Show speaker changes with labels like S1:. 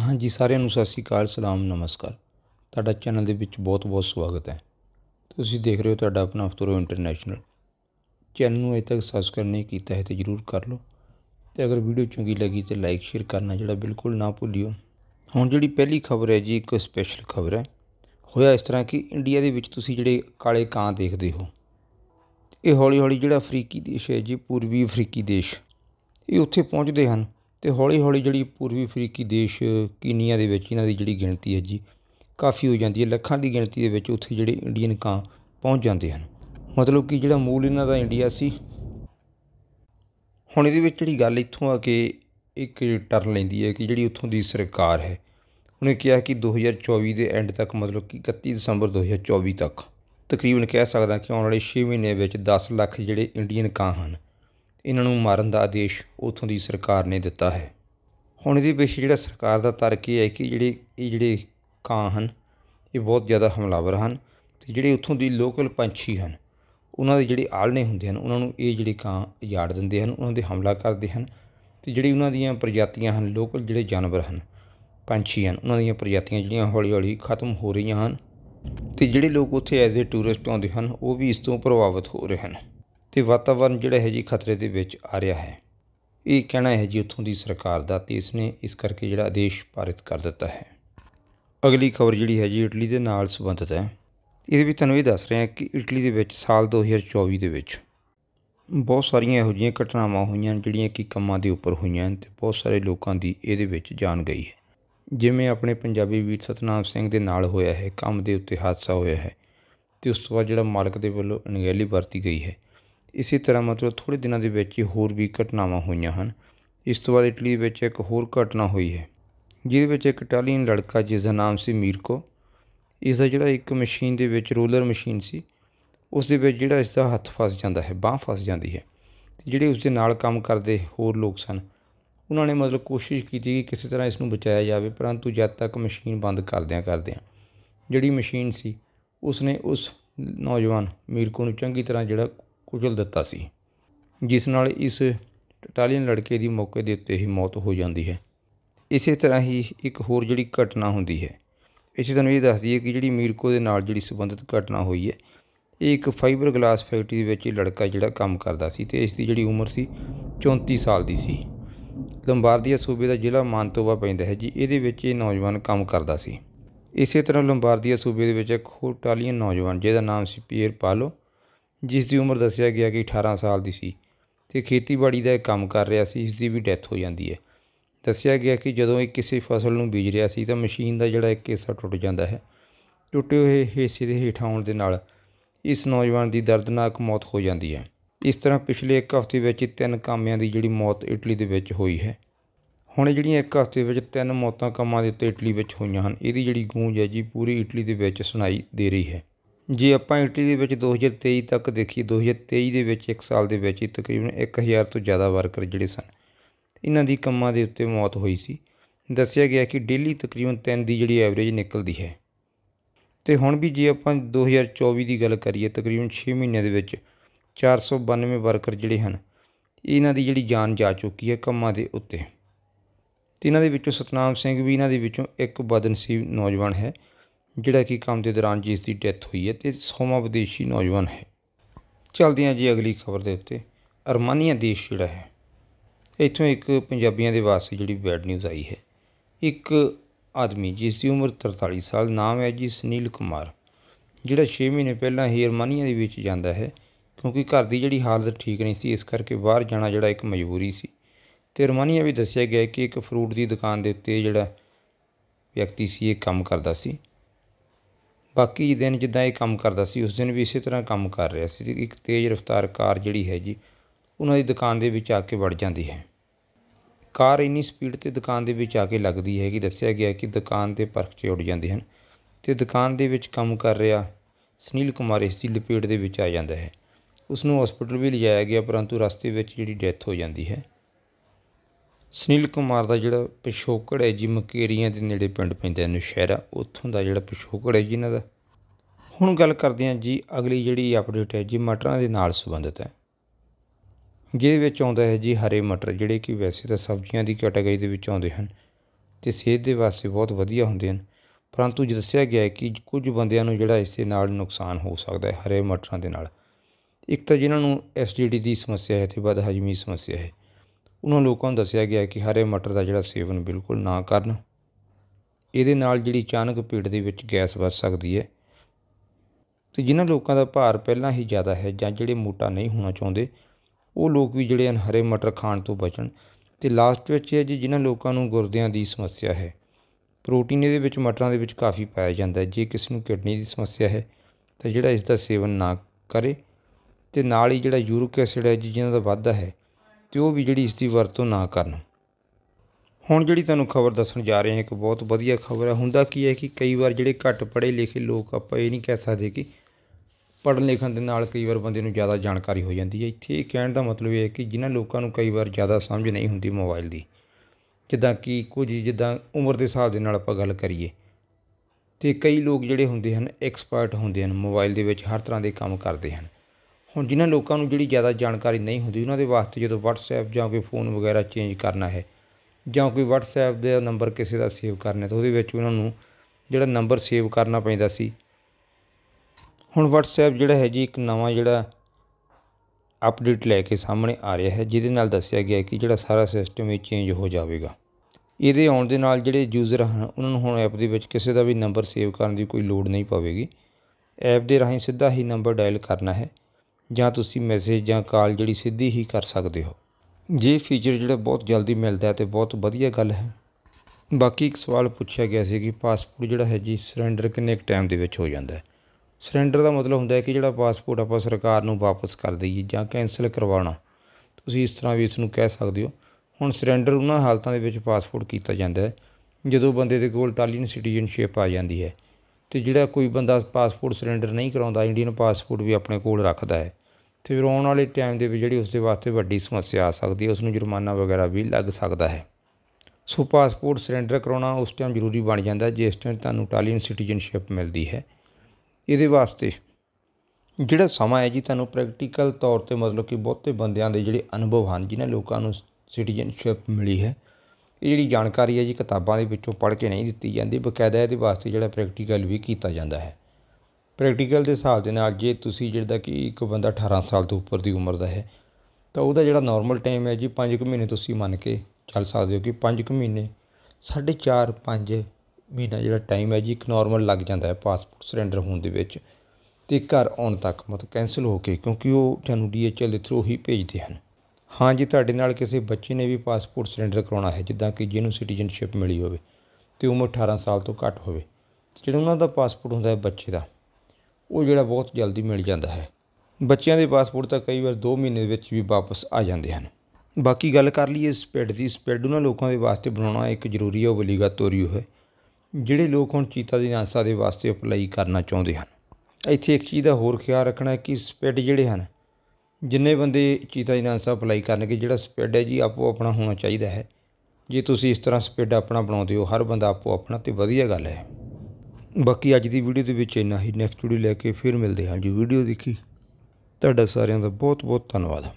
S1: ਹਾਂਜੀ ਸਾਰਿਆਂ ਨੂੰ ਸਤਿ ਸ਼੍ਰੀ ਅਕਾਲ ਸਲਾਮ ਨਮਸਕਾਰ ਤੁਹਾਡਾ ਚੈਨਲ ਦੇ ਵਿੱਚ ਬਹੁਤ-ਬਹੁਤ ਸਵਾਗਤ ਹੈ ਤੁਸੀਂ ਦੇਖ ਰਹੇ ਹੋ ਤੁਹਾਡਾ ਆਪਣਾ ਅਫਤਰੋ ਇੰਟਰਨੈਸ਼ਨਲ ਚੈਨਲ ਨੂੰ ਅਜੇ ਤੱਕ ਸਬਸਕ੍ਰਾਈਬ ਨਹੀਂ ਕੀਤਾ ਹੈ ਤੇ ਜਰੂਰ ਕਰ ਲਓ ਤੇ ਅਗਰ ਵੀਡੀਓ ਚੰਗੀ ਲੱਗੀ ਤੇ ਲਾਈਕ ਸ਼ੇਅਰ ਕਰਨਾ ਜਿਹੜਾ ਬਿਲਕੁਲ ਨਾ ਭੁੱਲਿਓ ਹੁਣ ਜਿਹੜੀ ਪਹਿਲੀ ਖਬਰ ਹੈ ਜੀ ਇੱਕ ਸਪੈਸ਼ਲ ਖਬਰ ਹੈ ਹੋਇਆ ਇਸ ਤਰ੍ਹਾਂ ਕਿ ਇੰਡੀਆ ਦੇ ਵਿੱਚ ਤੁਸੀਂ ਜਿਹੜੇ ਕਾਲੇ ਕਾਂ ਦੇਖਦੇ ਹੋ ਇਹ ਹੌਲੀ-ਹੌਲੀ ਜਿਹੜਾ ਅਫਰੀਕੀ ਦੇਸ਼ ਹੈ ਜੀ ਪੂਰਬੀ ਅਫਰੀਕੀ ਦੇਸ਼ ਇਹ ਉੱਥੇ ਪਹੁੰਚਦੇ ਹਨ ਤੇ ਹੌਲੀ ਹੌਲੀ ਜਿਹੜੀ ਪੂਰਬੀ ਅਫਰੀਕੀ ਦੇਸ਼ ਕੀਨੀਆ ਦੇ ਵਿੱਚ ਇਹਨਾਂ ਦੀ ਜਿਹੜੀ ਗਿਣਤੀ ਹੈ ਜੀ ਕਾਫੀ ਹੋ ਜਾਂਦੀ ਹੈ ਲੱਖਾਂ ਦੀ ਗਿਣਤੀ ਦੇ ਵਿੱਚ ਉੱਥੇ ਜਿਹੜੇ ਇੰਡੀਅਨ ਕਾਂ ਪਹੁੰਚ ਜਾਂਦੇ ਹਨ ਮਤਲਬ ਕਿ ਜਿਹੜਾ ਮੂਲ ਇਹਨਾਂ ਦਾ ਇੰਡੀਆ ਸੀ ਹੁਣ ਇਹਦੇ ਵਿੱਚ ਜਿਹੜੀ ਗੱਲ ਇੱਥੋਂ ਆ ਕੇ ਇੱਕ ਟਰਨ ਲੈਂਦੀ ਹੈ ਕਿ ਜਿਹੜੀ ਉੱਥੋਂ ਦੀ ਸਰਕਾਰ ਹੈ ਉਹਨੇ ਕਿਹਾ ਕਿ 2024 ਦੇ ਐਂਡ ਤੱਕ ਮਤਲਬ ਕਿ 31 ਦਸੰਬਰ 2024 ਤੱਕ ਤਕਰੀਬਨ ਕਹਿ ਸਕਦਾ ਕਿ ਆਉਣ ਵਾਲੇ 6 ਮਹੀਨੇ ਵਿੱਚ 10 ਲੱਖ ਜਿਹੜੇ ਇੰਡੀਅਨ ਕਾਂ ਹਨ ਇਹਨਾਂ ਨੂੰ ਮਾਰਨ ਦਾ ਆਦੇਸ਼ ਉੱਥੋਂ ਦੀ ਸਰਕਾਰ ਨੇ ਦਿੱਤਾ ਹੈ ਹੁਣ ਇਹਦੇ ਪਿੱਛੇ ਜਿਹੜਾ ਸਰਕਾਰ ਦਾ ਤਰਕ ਇਹ ਹੈ ਕਿ ਜਿਹੜੇ ਇਹ ਜਿਹੜੇ ਕਾਂ ਹਨ ਇਹ ਬਹੁਤ ਜ਼ਿਆਦਾ ਹਮਲਾਵਰ ਹਨ ਤੇ ਜਿਹੜੇ ਉੱਥੋਂ ਦੀ ਲੋਕਲ ਪੰਛੀ ਹਨ ਉਹਨਾਂ ਦੇ ਜਿਹੜੇ ਆਲਣੇ ਹੁੰਦੇ ਹਨ ਉਹਨਾਂ ਨੂੰ ਇਹ ਜਿਹੜੇ ਕਾਂ ਯਾੜ ਦਿੰਦੇ ਹਨ ਉਹਨਾਂ ਦੇ ਹਮਲਾ ਕਰਦੇ ਹਨ ਤੇ ਜਿਹੜੀ ਉਹਨਾਂ ਦੀਆਂ ਪ੍ਰਜਾਤੀਆਂ ਹਨ ਲੋਕਲ ਜਿਹੜੇ ਜਾਨਵਰ ਹਨ ਪੰਛੀ ਹਨ ਉਹਨਾਂ ਦੀਆਂ ਪ੍ਰਜਾਤੀਆਂ ਜਿਹੜੀਆਂ ਹੌਲੀ-ਹੌਲੀ ਖਤਮ ਹੋ ਰਹੀਆਂ ਹਨ ਤੇ ਜਿਹੜੇ ਲੋਕ ਉੱਥੇ ਐਜ਼ ਅ ਟੂਰਿਸਟ ਆਉਂਦੇ ਹਨ ਉਹ ਵੀ ਇਸ ਤੋਂ ਪ੍ਰਭਾਵਿਤ ਹੋ ਰਹੇ ਹਨ ਤੇ ਵਾਤਾਵਰਨ ਜਿਹੜਾ ਹੈ ਜੀ ਖਤਰੇ ਦੇ ਵਿੱਚ ਆ ਰਿਹਾ ਹੈ ਇਹ ਕਹਿਣਾ ਹੈ ਜੀ ਉੱਥੋਂ ਦੀ ਸਰਕਾਰ ਦਾ ਤੇ ਇਸ ਨੇ ਇਸ ਕਰਕੇ ਜਿਹੜਾ ਆਦੇਸ਼ ਪਾਰਿਤ ਕਰ ਦਿੱਤਾ ਹੈ ਅਗਲੀ ਖਬਰ ਜਿਹੜੀ ਹੈ ਜੀ ਇਟਲੀ ਦੇ ਨਾਲ ਸੰਬੰਧਿਤ ਹੈ ਇਹ ਵੀ ਤੁਹਾਨੂੰ ਇਹ ਦੱਸ ਰਿਹਾ ਕਿ ਇਟਲੀ ਦੇ ਵਿੱਚ ਸਾਲ 2024 ਦੇ ਵਿੱਚ ਬਹੁਤ ਸਾਰੀਆਂ ਇਹੋ ਜਿਹੀਆਂ ਘਟਨਾਵਾਂ ਹੋਈਆਂ ਜਿਹੜੀਆਂ ਕਿ ਕੰਮਾਂ ਦੇ ਉੱਪਰ ਹੋਈਆਂ ਤੇ ਬਹੁਤ ਸਾਰੇ ਲੋਕਾਂ ਦੀ ਇਹਦੇ ਵਿੱਚ ਜਾਨ ਗਈ ਹੈ ਜਿਵੇਂ ਆਪਣੇ ਪੰਜਾਬੀ ਵੀਰ ਸਤਨਾਮ ਸਿੰਘ ਦੇ ਨਾਲ ਹੋਇਆ ਹੈ ਕੰਮ ਦੇ ਉੱਤੇ ਹਾਦਸਾ ਹੋਇਆ ਹੈ ਤੇ ਉਸ ਤੋਂ ਬਾਅਦ ਜਿਹੜਾ ਮਾਲਕ ਦੇ ਵੱਲੋਂ ਅਣਗਹਿਲੀ ਵਰਤੀ ਗਈ ਹੈ ਇਸੇ ਤਰ੍ਹਾਂ ਮਤਲਬ ਥੋੜੇ ਦਿਨਾਂ ਦੇ ਵਿੱਚ ਹੀ ਹੋਰ ਵੀ ਘਟਨਾਵਾਂ ਹੋਈਆਂ ਹਨ ਇਸ ਤੋਂ ਬਾਅਦ ਇਟਲੀ ਵਿੱਚ ਇੱਕ ਹੋਰ ਘਟਨਾ ਹੋਈ ਹੈ ਜਿਹਦੇ ਵਿੱਚ ਇੱਕ ਇਟਾਲੀਅਨ ਲੜਕਾ ਜਿਸ ਦਾ ਨਾਮ ਸੀ ਮੀਰਕੋ ਇਸ ਦਾ ਜਿਹੜਾ ਇੱਕ ਮਸ਼ੀਨ ਦੇ ਵਿੱਚ ਰੋਲਰ ਮਸ਼ੀਨ ਸੀ ਉਸ ਦੇ ਵਿੱਚ ਜਿਹੜਾ ਇਸ ਦਾ ਹੱਥ ਫਸ ਜਾਂਦਾ ਹੈ ਬਾਹ ਫਸ ਜਾਂਦੀ ਹੈ ਤੇ ਜਿਹੜੇ ਉਸ ਦੇ ਨਾਲ ਕੰਮ ਕਰਦੇ ਹੋਰ ਲੋਕ ਸਨ ਉਹਨਾਂ ਨੇ ਮਤਲਬ ਕੋਸ਼ਿਸ਼ ਕੀਤੀ ਕਿ ਕਿਸੇ ਤਰ੍ਹਾਂ ਇਸ ਨੂੰ ਬਚਾਇਆ ਜਾਵੇ ਪਰੰਤੂ ਜਦ ਤੱਕ ਮਸ਼ੀਨ ਬੰਦ ਕਰਦਿਆਂ ਕਰਦਿਆਂ ਜਿਹੜੀ ਮਸ਼ੀਨ ਸੀ ਉਸ ਨੇ ਉਸ ਨੌਜਵਾਨ ਮੀਰਕੋ ਨੂੰ ਚੰਗੀ ਤਰ੍ਹਾਂ ਜਿਹੜਾ ਕੁਚਲ ਦਿੱਤਾ ਸੀ ਜਿਸ ਨਾਲ ਇਸ ਟਟਾਲੀਅਨ ਲੜਕੇ ਦੀ ਮੌਕੇ ਦੇ ਉੱਤੇ ਹੀ ਮੌਤ ਹੋ ਜਾਂਦੀ ਹੈ ਇਸੇ ਤਰ੍ਹਾਂ ਹੀ ਇੱਕ ਹੋਰ ਜਿਹੜੀ ਘਟਨਾ ਹੁੰਦੀ ਹੈ ਇਸੇ ਤੁਹਾਨੂੰ ਇਹ ਦੱਸਦੀ ਹੈ ਕਿ ਜਿਹੜੀ ਮੀਰਕੋ ਦੇ ਨਾਲ ਜਿਹੜੀ ਸੰਬੰਧਿਤ ਘਟਨਾ ਹੋਈ ਹੈ ਇਹ ਇੱਕ ਫਾਈਬਰ ਗਲਾਸ ਫੈਕਟਰੀ ਵਿੱਚ ਇਹ ਲੜਕਾ ਜਿਹੜਾ ਕੰਮ ਕਰਦਾ ਸੀ ਤੇ ਇਸ ਦੀ ਜਿਹੜੀ ਉਮਰ ਸੀ 34 ਸਾਲ ਦੀ ਸੀ ਲੰਬਾਰਦੀਆ ਸੂਬੇ ਦਾ ਜ਼ਿਲ੍ਹਾ ਮਾਨਤੋਵਾ ਪੈਂਦਾ ਹੈ ਜੀ ਇਹਦੇ ਵਿੱਚ ਇਹ ਨੌਜਵਾਨ ਕੰਮ ਕਰਦਾ ਸੀ ਇਸੇ ਤਰ੍ਹਾਂ ਲੰਬਾਰਦੀਆ ਸੂਬੇ ਦੇ ਵਿੱਚ ਇੱਕ ਹੋਰ ਟਾਲੀਅਨ ਨੌਜਵਾਨ ਜਿਹਦਾ ਨਾਮ ਸੀ ਪੀਅਰ ਪਾਲੋ ਜਿਸ ਦੀ ਉਮਰ ਦੱਸਿਆ ਗਿਆ ਕਿ 18 ਸਾਲ ਦੀ ਸੀ ਤੇ ਖੇਤੀਬਾੜੀ ਦਾ ਕੰਮ ਕਰ ਰਿਹਾ ਸੀ ਇਸ ਦੀ ਵੀ ਡੈਥ ਹੋ ਜਾਂਦੀ ਹੈ ਦੱਸਿਆ ਗਿਆ ਕਿ ਜਦੋਂ ਇਹ ਕਿਸੇ ਫਸਲ ਨੂੰ ਬੀਜ ਰਿਹਾ ਸੀ ਤਾਂ ਮਸ਼ੀਨ ਦਾ ਜਿਹੜਾ ਇੱਕ ਹਿੱਸਾ ਟੁੱਟ ਜਾਂਦਾ ਹੈ ਟੁੱਟੇ ਹੋਏ ਹਿੱਸੇ ਦੇ ਹੇਠਾਂ ਆਉਣ ਦੇ ਨਾਲ ਇਸ ਨੌਜਵਾਨ ਦੀ ਦਰਦਨਾਕ ਮੌਤ ਹੋ ਜਾਂਦੀ ਹੈ ਇਸ ਤਰ੍ਹਾਂ ਪਿਛਲੇ ਇੱਕ ਹਫ਼ਤੇ ਵਿੱਚ ਤਿੰਨ ਕਾਮਿਆਂ ਦੀ ਜਿਹੜੀ ਮੌਤ ਇਟਲੀ ਦੇ ਵਿੱਚ ਹੋਈ ਹੈ ਹੁਣ ਜਿਹੜੀਆਂ ਇੱਕ ਹਫ਼ਤੇ ਵਿੱਚ ਤਿੰਨ ਮੌਤਾਂ ਕਾਮਾਂ ਦੇ ਉੱਤੇ ਇਟਲੀ ਵਿੱਚ ਹੋਈਆਂ ਹਨ ਇਹਦੀ ਜਿਹੜੀ ਗੂੰਜ ਹੈ ਜੀ ਪੂਰੀ ਇਟਲੀ ਦੇ ਵਿੱਚ ਸੁਣਾਈ ਦੇ ਰਹੀ ਹੈ ਜੇ ਆਪਾਂ ਇਟਲੀ ਦੇ ਵਿੱਚ 2023 ਤੱਕ ਦੇਖੀਏ 2023 ਦੇ ਵਿੱਚ ਇੱਕ ਸਾਲ ਦੇ ਵਿੱਚ ਹੀ ਤਕਰੀਬਨ 1000 ਤੋਂ ਜ਼ਿਆਦਾ ਵਰਕਰ ਜਿਹੜੇ ਸਨ ਇਹਨਾਂ ਦੀ ਕੰਮਾਂ ਦੇ ਉੱਤੇ ਮੌਤ ਹੋਈ ਸੀ ਦੱਸਿਆ ਗਿਆ ਕਿ ਡੇਲੀ ਤਕਰੀਬਨ 3 ਦੀ ਜਿਹੜੀ ਐਵਰੇਜ ਨਿਕਲਦੀ ਹੈ ਤੇ ਹੁਣ ਵੀ ਜੇ ਆਪਾਂ 2024 ਦੀ ਗੱਲ ਕਰੀਏ ਤਕਰੀਬਨ 6 ਮਹੀਨਿਆਂ ਦੇ ਵਿੱਚ 492 ਵਰਕਰ ਜਿਹੜੇ ਹਨ ਇਹਨਾਂ ਦੀ ਜਿਹੜੀ ਜਾਨ ਜਾ ਚੁੱਕੀ ਹੈ ਕੰਮਾਂ ਦੇ ਉੱਤੇ ਤੇ ਇਹਨਾਂ ਦੇ ਵਿੱਚੋਂ ਸਤਨਾਮ ਸਿੰਘ ਵੀ ਇਹਨਾਂ ਦੇ ਵਿੱਚੋਂ ਇੱਕ ਬਦਨਸੀਬ ਨੌਜਵਾਨ ਹੈ ਜਿਹੜਾ ਕਿ ਕੰਮ ਦੇ ਦੌਰਾਨ ਜਿਸ ਦੀ ਡੈਥ ਹੋਈ ਹੈ ਤੇ ਸੋਮਾ ਵਿਦੇਸ਼ੀ ਨੌਜਵਾਨ ਹੈ ਚਲਦੇ ਹਾਂ ਜੀ ਅਗਲੀ ਖਬਰ ਦੇ ਉੱਤੇ ਅਰਮਾਨੀਆ ਦੇਸ਼ ਜਿਹੜਾ ਹੈ ਇੱਥੋਂ ਇੱਕ ਪੰਜਾਬੀਆਂ ਦੇ ਵਾਸਤੇ ਜਿਹੜੀ ਬੈਡ ਨਿਊਜ਼ ਆਈ ਹੈ ਇੱਕ ਆਦਮੀ ਜਿਸ ਦੀ ਉਮਰ 43 ਸਾਲ ਨਾਮ ਹੈ ਜੀ ਸੁਨੀਲ ਕੁਮਾਰ ਜਿਹੜਾ 6 ਮਹੀਨੇ ਪਹਿਲਾਂ ਹੀ ਅਰਮਾਨੀਆ ਦੇ ਵਿੱਚ ਜਾਂਦਾ ਹੈ ਕਿਉਂਕਿ ਘਰ ਦੀ ਜਿਹੜੀ ਹਾਲਤ ਠੀਕ ਨਹੀਂ ਸੀ ਇਸ ਕਰਕੇ ਬਾਹਰ ਜਾਣਾ ਜਿਹੜਾ ਇੱਕ ਮਜਬੂਰੀ ਸੀ ਤੇ ਅਰਮਾਨੀਆ ਵੀ ਦੱਸਿਆ ਗਿਆ ਕਿ ਇੱਕ ਫਰੂਟ ਦੀ ਦੁਕਾਨ ਦੇ ਉੱਤੇ ਜਿਹੜਾ ਵਿਅਕਤੀ ਸੀ ਇਹ ਕੰਮ ਕਰਦਾ ਸੀ ਬਾਕੀ ਦਿਨ ਜਿੱਦਾਂ ਇਹ ਕੰਮ ਕਰਦਾ ਸੀ ਉਸ ਦਿਨ ਵੀ ਇਸੇ ਤਰ੍ਹਾਂ ਕੰਮ ਕਰ ਰਿਹਾ ਸੀ ਇੱਕ ਤੇਜ਼ ਰਫ਼ਤਾਰ ਕਾਰ ਜਿਹੜੀ ਹੈ ਜੀ ਉਹਨਾਂ ਦੀ ਦੁਕਾਨ ਦੇ ਵਿੱਚ ਆ ਕੇ ਵੜ ਜਾਂਦੀ ਹੈ ਕਾਰ ਇੰਨੀ ਸਪੀਡ ਤੇ ਦੁਕਾਨ ਦੇ ਵਿੱਚ ਆ ਕੇ ਲੱਗਦੀ ਹੈ ਕਿ ਦੱਸਿਆ ਗਿਆ ਕਿ ਦੁਕਾਨ ਦੇ ਚ ਉੱਡ ਜਾਂਦੇ ਹਨ ਤੇ ਦੁਕਾਨ ਦੇ ਵਿੱਚ ਕੰਮ ਕਰ ਰਿਹਾ ਸੁਨੀਲ ਕੁਮਾਰ ਇਸ ਦੀ ਲਪੇਟ ਦੇ ਵਿੱਚ ਆ ਜਾਂਦਾ ਹੈ ਉਸ ਨੂੰ ਹਸਪੀਟਲ ਵੀ ਲਿਜਾਇਆ ਗਿਆ ਪਰੰਤੂ ਰਸਤੇ ਵਿੱਚ ਜਿਹੜੀ ਡੈਥ ਹੋ ਜਾਂਦੀ ਹੈ ਸੁਨੀਲ ਕੁਮਾਰ ਦਾ ਜਿਹੜਾ ਪਿਸ਼ੋਕੜ ਹੈ ਜੀ ਮਕੇਰੀਆਂ ਦੇ ਨੇੜੇ ਪਿੰਡ ਪੈਂਦਾ ਇਹਨੂੰ ਸ਼ਹਿਰਾ ਉੱਥੋਂ ਦਾ ਜਿਹੜਾ ਪਿਸ਼ੋਕੜ ਹੈ ਜੀ ਇਹਨਾਂ ਦਾ ਹੁਣ ਗੱਲ ਕਰਦੇ ਹਾਂ ਜੀ ਅਗਲੀ ਜਿਹੜੀ ਅਪਡੇਟ ਹੈ ਜੀ ਮਟਰਾਂ ਦੇ ਨਾਲ ਸੰਬੰਧਿਤ ਹੈ ਜੇ ਵਿੱਚ ਆਉਂਦਾ ਹੈ ਜੀ ਹਰੇ ਮਟਰ ਜਿਹੜੇ ਕਿ ਵੈਸੇ ਤਾਂ ਸਬਜ਼ੀਆਂ ਦੀ ਕੈਟਾਗਰੀ ਦੇ ਵਿੱਚ ਆਉਂਦੇ ਹਨ ਤੇ ਸਿਹਤ ਦੇ ਵਾਸਤੇ ਬਹੁਤ ਵਧੀਆ ਹੁੰਦੇ ਹਨ ਪਰੰਤੂ ਜਿ ਦੱਸਿਆ ਗਿਆ ਹੈ ਕਿ ਕੁਝ ਬੰਦਿਆਂ ਨੂੰ ਜਿਹੜਾ ਇਸ ਦੇ ਨਾਲ ਨੁਕਸਾਨ ਹੋ ਸਕਦਾ ਹੈ ਹਰੇ ਮਟਰਾਂ ਦੇ ਨਾਲ ਇੱਕ ਤਾਂ ਜਿਨ੍ਹਾਂ ਨੂੰ ਐਸਿਡਿਟੀ ਦੀ ਸਮੱਸਿਆ ਹੈ ਤੇ ਬਦਹਜਮੀ ਸਮੱਸਿਆ ਹੈ ਉਹਨਾਂ ਲੋਕਾਂ ਨੂੰ ਦੱਸਿਆ ਗਿਆ ਕਿ ਹਰੇ ਮਟਰ ਦਾ ਜਿਹੜਾ ਸੇਵਨ ਬਿਲਕੁਲ ਨਾ ਕਰਨ ਇਹਦੇ ਨਾਲ ਜਿਹੜੀ ਅਚਾਨਕ ਪੇਟ ਦੇ ਵਿੱਚ ਗੈਸ ਵੱਧ ਸਕਦੀ ਹੈ ਤੇ ਜਿਨ੍ਹਾਂ ਲੋਕਾਂ ਦਾ ਭਾਰ ਪਹਿਲਾਂ ਹੀ ਜ਼ਿਆਦਾ ਹੈ ਜਾਂ ਜਿਹੜੇ ਮੋਟਾ ਨਹੀਂ ਹੋਣਾ ਚਾਹੁੰਦੇ ਉਹ ਲੋਕ ਵੀ ਜਿਹੜੇ ਹਨ ਹਰੇ ਮਟਰ ਖਾਣ ਤੋਂ ਬਚਣ ਤੇ ਲਾਸਟ ਵਿੱਚ ਇਹ ਜੀ ਜਿਨ੍ਹਾਂ ਲੋਕਾਂ ਨੂੰ ਗੁਰਦਿਆਂ ਦੀ ਸਮੱਸਿਆ ਹੈ ਪ੍ਰੋਟੀਨ ਇਹਦੇ ਵਿੱਚ ਮਟਰਾਂ ਦੇ ਵਿੱਚ ਕਾਫੀ ਪਾਇਆ ਜਾਂਦਾ ਹੈ ਜੇ ਕਿਸੇ ਨੂੰ ਕਿਡਨੀ ਦੀ ਸਮੱਸਿਆ ਹੈ ਤਾਂ ਜਿਹੜਾ ਇਸ ਦਾ ਸੇਵਨ ਨਾ ਕਰੇ ਤੇ ਨਾਲ ਹੀ ਜਿਹੜਾ ਯੂਰਿਕ ਐਸਿਡ ਹੈ ਜੀ ਜਿਹਨਾਂ ਦਾ ਵਾਧਾ ਹੈ ਅਤੇ ਉਹ ਵੀ ਜਿਹੜੀ ਇਸ ਦੀ ਵਰਤੋਂ ਨਾ ਕਰਨ ਹੁਣ ਜਿਹੜੀ ਤੁਹਾਨੂੰ ਖਬਰ ਦੱਸਣ ਜਾ ਰਹੇ ਹਾਂ ਇੱਕ ਬਹੁਤ ਵਧੀਆ ਖਬਰ ਹੈ ਹੁੰਦਾ ਕੀ ਹੈ ਕਿ ਕਈ ਵਾਰ ਜਿਹੜੇ ਘੱਟ ਪੜ੍ਹੇ ਲਿਖੇ ਲੋਕ ਆਪਾਂ ਇਹ ਨਹੀਂ ਕਹਿ ਸਕਦੇ ਕਿ ਪੜ੍ਹਨ ਲਿਖਣ ਦੇ ਨਾਲ ਕਈ ਵਾਰ ਬੰਦੇ ਨੂੰ ਜ਼ਿਆਦਾ ਜਾਣਕਾਰੀ ਹੋ ਜਾਂਦੀ ਹੈ ਇੱਥੇ ਇਹ ਕਹਿਣ ਦਾ ਮਤਲਬ ਇਹ ਹੈ ਕਿ ਜਿਨ੍ਹਾਂ ਲੋਕਾਂ ਨੂੰ ਕਈ ਵਾਰ ਜ਼ਿਆਦਾ ਸਮਝ ਨਹੀਂ ਹੁੰਦੀ ਮੋਬਾਈਲ ਦੀ ਜਿੱਦਾਂ ਕਿ ਕੁਝ ਜਿੱਦਾਂ ਉਮਰ ਦੇ ਹਿਸਾਬ ਦੇ ਨਾਲ ਆਪਾਂ ਗੱਲ ਕਰੀਏ ਤੇ ਕਈ ਲੋਕ ਜਿਹੜੇ ਹੁੰਦੇ ਹਨ ਐਕਸਪਰਟ ਹੁੰਦੇ ਹਨ ਮੋਬਾਈਲ ਦੇ ਵਿੱਚ ਹਰ ਤਰ੍ਹਾਂ ਦੇ ਕੰਮ ਕਰਦੇ ਹਨ ਹੁਣ ਜਿਨ੍ਹਾਂ ਲੋਕਾਂ ਨੂੰ ਜਿਹੜੀ ਜ਼ਿਆਦਾ ਜਾਣਕਾਰੀ ਨਹੀਂ ਹੁੰਦੀ ਉਹਨਾਂ ਦੇ ਵਾਸਤੇ ਜਦੋਂ ਵਟਸਐਪ ਜਾਂ ਕੋਈ ਫੋਨ ਵਗੈਰਾ ਚੇਂਜ ਕਰਨਾ ਹੈ ਜਾਂ ਕੋਈ ਵਟਸਐਪ ਦੇ ਨੰਬਰ ਕਿਸੇ ਦਾ ਸੇਵ ਕਰਨਾ ਹੈ ਤਾਂ ਉਹਦੇ ਵਿੱਚ ਉਹਨਾਂ ਨੂੰ ਜਿਹੜਾ ਨੰਬਰ ਸੇਵ ਕਰਨਾ ਪੈਂਦਾ ਸੀ ਹੁਣ ਵਟਸਐਪ ਜਿਹੜਾ ਹੈ ਜੀ ਇੱਕ ਨਵਾਂ ਜਿਹੜਾ ਅਪਡੇਟ ਲੈ ਕੇ ਸਾਹਮਣੇ ਆ ਰਿਹਾ ਹੈ ਜਿਹਦੇ ਨਾਲ ਦੱਸਿਆ ਗਿਆ ਕਿ ਜਿਹੜਾ ਸਾਰਾ ਸਿਸਟਮ ਇਹ ਚੇਂਜ ਹੋ ਜਾਵੇਗਾ ਇਹਦੇ ਆਉਣ ਦੇ ਨਾਲ ਜਿਹੜੇ ਯੂਜ਼ਰ ਹਨ ਉਹਨਾਂ ਨੂੰ ਹੁਣ ਐਪ ਦੇ ਵਿੱਚ ਕਿਸੇ ਦਾ ਵੀ ਨੰਬਰ ਸੇਵ ਕਰਨ ਦੀ ਕੋਈ ਲੋੜ ਨਹੀਂ ਪਵੇਗੀ ਐਪ ਦੇ ਰਾਹੀਂ ਸਿੱਧਾ ਹੀ ਨੰਬਰ ਡਾਇਲ ਕਰਨਾ ਹੈ ਜਾਂ ਤੁਸੀਂ ਮੈਸੇਜ ਜਾਂ ਕਾਲ ਜਿਹੜੀ ਸਿੱਧੀ ਹੀ ਕਰ ਸਕਦੇ ਹੋ ਜੇ ਫੀਚਰ ਜਿਹੜਾ ਬਹੁਤ ਜਲਦੀ ਮਿਲਦਾ ਹੈ ਤੇ ਬਹੁਤ ਵਧੀਆ ਗੱਲ ਹੈ ਬਾਕੀ ਇੱਕ ਸਵਾਲ ਪੁੱਛਿਆ ਗਿਆ ਸੀ ਕਿ ਪਾਸਪੋਰਟ ਜਿਹੜਾ ਹੈ ਜੀ ਸਰੈਂਡਰ ਕਿੰਨੇ ਕੁ ਟਾਈਮ ਦੇ ਵਿੱਚ ਹੋ ਜਾਂਦਾ ਹੈ ਸਰੈਂਡਰ ਦਾ ਮਤਲਬ ਹੁੰਦਾ ਹੈ ਕਿ ਜਿਹੜਾ ਪਾਸਪੋਰਟ ਆਪਾਂ ਸਰਕਾਰ ਨੂੰ ਵਾਪਸ ਕਰ ਦਈਏ ਜਾਂ ਕੈਂਸਲ ਕਰਵਾਉਣਾ ਤੁਸੀਂ ਇਸ ਤਰ੍ਹਾਂ ਵੀ ਇਸ ਨੂੰ ਕਹਿ ਸਕਦੇ ਹੋ ਹੁਣ ਸਰੈਂਡਰ ਉਹਨਾਂ ਹਾਲਤਾਂ ਦੇ ਵਿੱਚ ਪਾਸਪੋਰਟ ਕੀਤਾ ਜਾਂਦਾ ਹੈ ਜਦੋਂ ਬੰਦੇ ਦੇ ਕੋਲ ਟਾਲੀਅਨ ਸਿਟੀਜ਼ਨਸ਼ਿਪ ਆ ਜਾਂਦੀ ਹੈ ਤੇ ਜਿਹੜਾ ਕੋਈ ਬੰਦਾ ਪਾਸਪੋਰਟ ਸਰੈਂਡਰ ਨਹੀਂ ਕਰਾਉਂਦਾ ਇੰਡੀਅਨ ਪਾਸਪੋਰਟ ਵੀ ਆਪਣੇ ਕੋਲ ਰੱਖਦਾ ਹੈ ਤੇ ਫਿਰ ਆਉਣ ਵਾਲੇ ਟਾਈਮ ਦੇ ਵਿੱਚ ਜਿਹੜੀ ਉਸਦੇ ਵਾਸਤੇ ਵੱਡੀ ਸਮੱਸਿਆ ਆ ਸਕਦੀ ਹੈ ਉਸ ਨੂੰ ਜੁਰਮਾਨਾ ਵਗੈਰਾ ਵੀ ਲੱਗ ਸਕਦਾ ਹੈ ਸੋ ਪਾਸਪੋਰਟ ਸਰੈਂਡਰ ਕਰਾਉਣਾ ਉਸ ਟਾਈਮ ਜ਼ਰੂਰੀ ਬਣ ਜਾਂਦਾ ਜਿਸ ਟਾਈਮ ਤੁਹਾਨੂੰ ਇਟਾਲੀਅਨ ਸਿਟੀਜ਼ਨਸ਼ਿਪ ਮਿਲਦੀ ਹੈ ਇਹਦੇ ਵਾਸਤੇ ਜਿਹੜਾ ਸਮਾਂ ਹੈ ਜੀ ਤੁਹਾਨੂੰ ਪ੍ਰੈਕਟੀਕਲ ਤੌਰ ਤੇ ਮਤਲਬ ਕਿ ਬਹੁਤੇ ਬੰਦਿਆਂ ਦੇ ਜਿਹੜੇ ਅਨੁਭਵ ਹਨ ਜਿਨ੍ਹਾਂ ਲੋਕਾਂ ਨੂੰ ਸਿਟੀਜ਼ਨਸ਼ਿਪ ਮਿਲੀ ਹੈ ਇਹ ਜਿਹੜੀ ਜਾਣਕਾਰੀ ਹੈ ਜੀ ਕਿਤਾਬਾਂ ਦੇ ਵਿੱਚੋਂ ਪੜ੍ਹ ਕੇ ਨਹੀਂ ਦਿੱਤੀ ਜਾਂਦੀ ਬਕਾਇਦਾ ਇਹਦੇ ਵਾਸਤੇ ਜਿਹੜਾ ਪ੍ਰੈਕਟੀਕਲ ਵੀ ਕੀਤਾ ਜਾਂਦਾ ਹੈ ਪ੍ਰੈਕਟੀਕਲ ਦੇ ਹਿਸਾਬ ਦੇ ਨਾਲ ਜੇ ਤੁਸੀਂ ਜਿਹੜਾ ਕਿ ਇੱਕ ਬੰਦਾ 18 ਸਾਲ ਤੋਂ ਉੱਪਰ ਦੀ ਉਮਰ ਦਾ ਹੈ ਤਾਂ ਉਹਦਾ ਜਿਹੜਾ ਨਾਰਮਲ ਟਾਈਮ ਹੈ ਜੀ 5 ਕੁ ਮਹੀਨੇ ਤੁਸੀਂ ਮੰਨ ਕੇ ਚੱਲ ਸਕਦੇ ਹੋ ਕਿ 5 ਕੁ ਮਹੀਨੇ 4.5 5 ਮਹੀਨਾ ਜਿਹੜਾ ਟਾਈਮ ਹੈ ਜੀ ਇੱਕ ਨਾਰਮਲ ਲੱਗ ਜਾਂਦਾ ਹੈ ਪਾਸਪੋਰਟ ਸਰੈਂਡਰ ਹੋਣ ਦੇ ਵਿੱਚ ਤੇ ਘਰ ਆਉਣ ਤੱਕ ਮਤਲਬ ਕੈਨਸਲ ਹੋ ਕੇ ਕਿਉਂਕਿ ਉਹ ਤੁਹਾਨੂੰ ਡੀਐਚਐਲ ਦੇ ਥਰੂ ਹੀ ਭੇਜਦੇ ਹਨ ਹਾਂ ਜੀ ਤੁਹਾਡੇ ਨਾਲ ਕਿਸੇ ਬੱਚੇ ਨੇ ਵੀ ਪਾਸਪੋਰਟ ਸਰੈਂਡਰ ਕਰਾਉਣਾ ਹੈ ਜਿੱਦਾਂ ਕਿ ਜਿਹਨੂੰ ਸਿਟੀਜ਼ਨਸ਼ਿਪ ਮਿਲੀ ਹੋਵੇ ਤੇ ਉਮਰ 18 ਸਾਲ ਤੋਂ ਘੱਟ ਹੋਵੇ ਜਿਹੜਾ ਉਹਨਾਂ ਦਾ ਪਾਸਪੋਰਟ ਹੁੰਦਾ ਹੈ ਬੱਚੇ ਦਾ ਉਹ ਜਿਹੜਾ ਬਹੁਤ ਜਲਦੀ ਮਿਲ ਜਾਂਦਾ ਹੈ ਬੱਚਿਆਂ ਦੇ ਪਾਸਪੋਰਟ ਤਾਂ ਕਈ ਵਾਰ 2 ਮਹੀਨੇ ਵਿੱਚ ਵੀ ਵਾਪਸ ਆ ਜਾਂਦੇ ਹਨ ਬਾਕੀ ਗੱਲ ਕਰ ਲਈਏ ਸਪੈਡ ਦੀ ਸਪੈਡ ਉਹਨਾਂ ਲੋਕਾਂ ਦੇ ਵਾਸਤੇ ਬਣਾਉਣਾ ਇੱਕ ਜ਼ਰੂਰੀ ਹੈ ਓਬਲੀਗਾਟੋਰੀ ਹੈ ਜਿਹੜੇ ਲੋਕ ਹੁਣ ਚੀਤਾ ਦੀ ਨਾਸਾ ਦੇ ਵਾਸਤੇ ਅਪਲਾਈ ਕਰਨਾ ਚਾਹੁੰਦੇ ਹਨ ਇੱਥੇ ਇੱਕ ਚੀਜ਼ ਦਾ ਹੋਰ ਖਿਆਲ ਰੱਖਣਾ ਹੈ ਕਿ ਸਪੈਡ ਜਿਹੜੇ ਹਨ ਜਿੰਨੇ ਬੰਦੇ ਚੀਤਾ ਦੀ ਨਾਸਾ ਅਪਲਾਈ ਕਰਨਗੇ ਜਿਹੜਾ ਸਪੈਡ ਹੈ ਜੀ ਆਪੋ ਆਪਣਾ ਹੋਣਾ ਚਾਹੀਦਾ ਹੈ ਜੇ ਤੁਸੀਂ ਇਸ ਤਰ੍ਹਾਂ ਸਪੈਡ ਆਪਣਾ ਬਣਾਉਂਦੇ ਹੋ ਹਰ ਬੰਦਾ ਆਪੋ ਆਪਣਾ ਤੇ ਵਧੀਆ ਗੱਲ ਹੈ ਬਾਕੀ ਅੱਜ ਦੀ ਵੀਡੀਓ ਦੇ ਵਿੱਚ ਇੰਨਾ ਹੀ ਨੈਕਸਟ ਵੀਡੀਓ ਲੈ ਕੇ ਫਿਰ ਮਿਲਦੇ ਹਾਂ ਜੀ ਵੀਡੀਓ ਦੇਖੀ ਤੁਹਾਡਾ ਸਾਰਿਆਂ ਦਾ ਬਹੁਤ ਬਹੁਤ ਧੰਨਵਾਦ